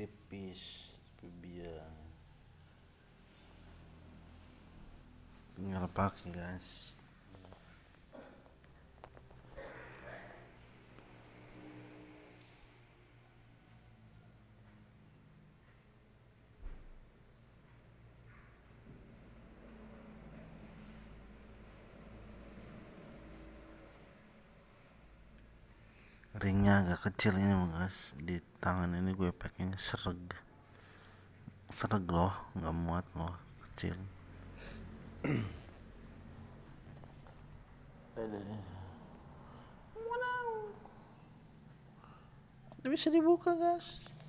tipis tapi biar tinggal pakai guys ringnya agak kecil ini guys di tangan ini gue pakainya sereg sereg loh nggak muat loh kecil tapi bisa dibuka guys